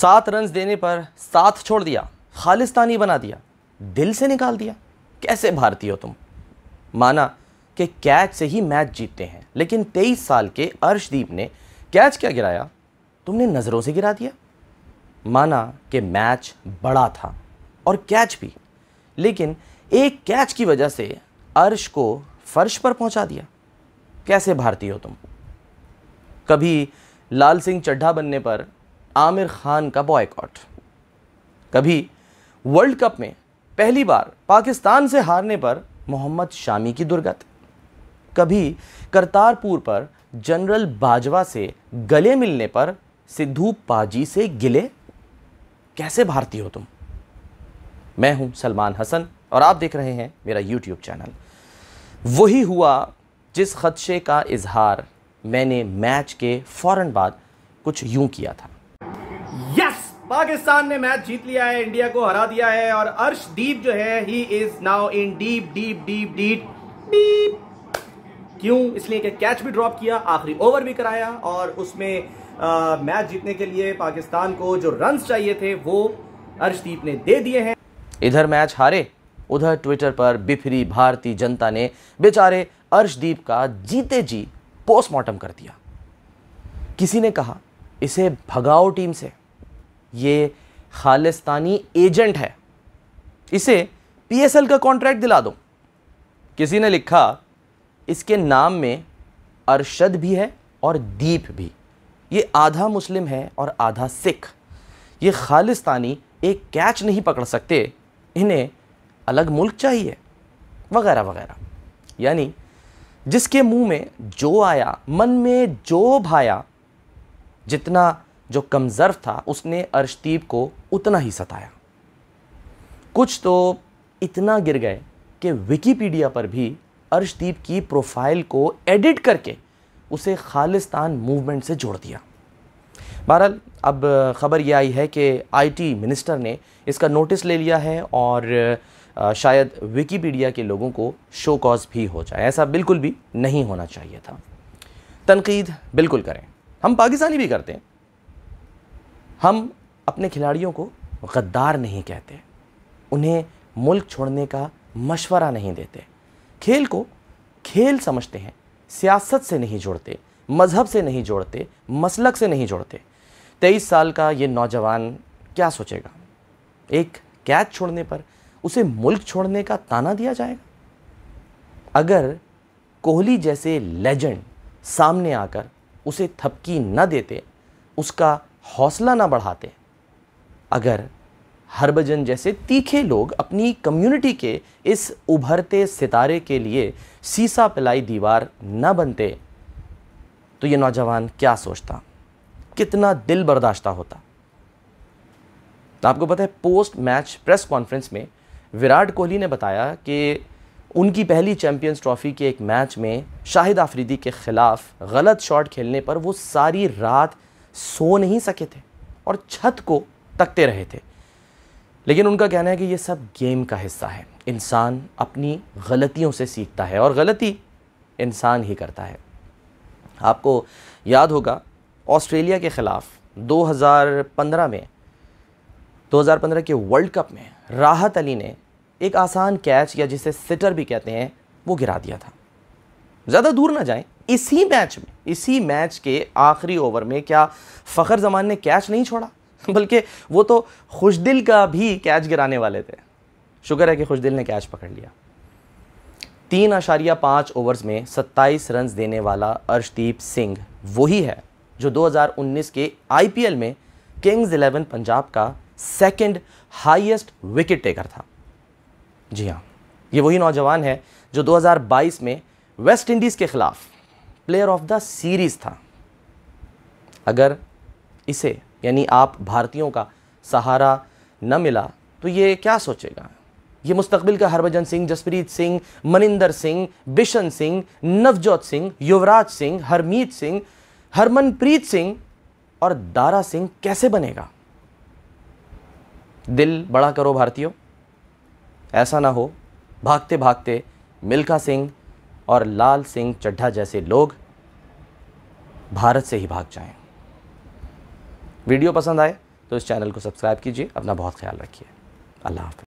सात रन देने पर साथ छोड़ दिया खालिस्तानी बना दिया दिल से निकाल दिया कैसे भारतीय हो तुम माना कि कैच से ही मैच जीतते हैं लेकिन तेईस साल के अर्शदीप ने कैच क्या गिराया तुमने नज़रों से गिरा दिया माना कि मैच बड़ा था और कैच भी लेकिन एक कैच की वजह से अर्श को फर्श पर पहुंचा दिया कैसे भारतीय हो तुम कभी लाल सिंह चड्ढा बनने पर आमिर खान का बॉयकॉट कभी वर्ल्ड कप में पहली बार पाकिस्तान से हारने पर मोहम्मद शामी की दुर्गत कभी करतारपुर पर जनरल बाजवा से गले मिलने पर सिद्धू पाजी से गिले कैसे भारतीय हो तुम मैं हूं सलमान हसन और आप देख रहे हैं मेरा यूट्यूब चैनल वही हुआ जिस खदशे का इजहार मैंने मैच के फ़ौर बाद कुछ यूं किया था पाकिस्तान ने मैच जीत लिया है इंडिया को हरा दिया है और अर्शदीप जो है he is now in deep deep deep deep deep क्यों इसलिए कि कैच भी ड्रॉप किया आखिरी ओवर भी कराया और उसमें आ, मैच जीतने के लिए पाकिस्तान को जो रन चाहिए थे वो अर्शदीप ने दे दिए हैं इधर मैच हारे उधर ट्विटर पर बिफरी भारतीय जनता ने बेचारे अर्शदीप का जीते जी पोस्टमार्टम कर दिया किसी ने कहा इसे भगाओ टीम से ये खालिस्तानी एजेंट है इसे पीएसएल का कॉन्ट्रैक्ट दिला दो किसी ने लिखा इसके नाम में अरशद भी है और दीप भी ये आधा मुस्लिम है और आधा सिख ये खालिस्तानी एक कैच नहीं पकड़ सकते इन्हें अलग मुल्क चाहिए वगैरह वगैरह यानी जिसके मुंह में जो आया मन में जो भाया जितना जो कमज़र्व था उसने अर्शदीप को उतना ही सताया कुछ तो इतना गिर गए कि विकीपीडिया पर भी अर्शदीप की प्रोफाइल को एडिट करके उसे खालिस्तान मूवमेंट से जोड़ दिया बहरहाल अब ख़बर यह आई है कि आईटी मिनिस्टर ने इसका नोटिस ले लिया है और शायद विकीपीडिया के लोगों को शो कॉज भी हो जाए ऐसा बिल्कुल भी नहीं होना चाहिए था तनकीद बिल्कुल करें हम पाकिस्तानी भी करते हैं हम अपने खिलाड़ियों को गद्दार नहीं कहते उन्हें मुल्क छोड़ने का मशवरा नहीं देते खेल को खेल समझते हैं सियासत से नहीं जोड़ते मज़हब से नहीं जोड़ते मसलक से नहीं जोड़ते तेईस साल का ये नौजवान क्या सोचेगा एक कैच छोड़ने पर उसे मुल्क छोड़ने का ताना दिया जाएगा अगर कोहली जैसे लेजेंड सामने आकर उसे थपकी न देते उसका हौसला ना बढ़ाते अगर हरभजन जैसे तीखे लोग अपनी कम्युनिटी के इस उभरते सितारे के लिए सीसा पिलाई दीवार न बनते तो ये नौजवान क्या सोचता कितना दिल बर्दाश्ता होता तो आपको पता है पोस्ट मैच प्रेस कॉन्फ्रेंस में विराट कोहली ने बताया कि उनकी पहली चैंपियंस ट्रॉफ़ी के एक मैच में शाहिद आफरीदी के ख़िलाफ़ गलत शॉट खेलने पर वो सारी रात सो नहीं सके थे और छत को तकते रहे थे लेकिन उनका कहना है कि ये सब गेम का हिस्सा है इंसान अपनी गलतियों से सीखता है और गलती इंसान ही करता है आपको याद होगा ऑस्ट्रेलिया के ख़िलाफ़ 2015 में 2015 के वर्ल्ड कप में राहत अली ने एक आसान कैच या जिसे सिटर भी कहते हैं वो गिरा दिया था ज़्यादा दूर ना जाएं इसी मैच में इसी मैच के आखिरी ओवर में क्या फ़खर जमान ने कैच नहीं छोड़ा बल्कि वो तो खुशदिल का भी कैच गिराने वाले थे शुक्र है कि खुशदिल ने कैच पकड़ लिया तीन आशारिया पाँच ओवर्स में सत्ताईस रन देने वाला अर्शदीप सिंह वही है जो 2019 के आईपीएल में किंग्स इलेवन पंजाब का सेकंड हाईएस्ट विकेट टेकर था जी हाँ ये वही नौजवान है जो 2022 में वेस्ट इंडीज़ के ख़िलाफ़ प्लेयर ऑफ द सीरीज़ था अगर इसे यानी आप भारतीयों का सहारा न मिला तो ये क्या सोचेगा ये मुस्तबिल का हरभजन सिंह जसप्रीत सिंह मनिंदर सिंह बिशन सिंह नवजोत सिंह युवराज सिंह हरमीत सिंह हरमनप्रीत सिंह और दारा सिंह कैसे बनेगा दिल बड़ा करो भारतीयों ऐसा ना हो भागते भागते मिल्खा सिंह और लाल सिंह चड्ढा जैसे लोग भारत से ही भाग जाएं। वीडियो पसंद आए तो इस चैनल को सब्सक्राइब कीजिए अपना बहुत ख्याल रखिए अल्लाह हाफि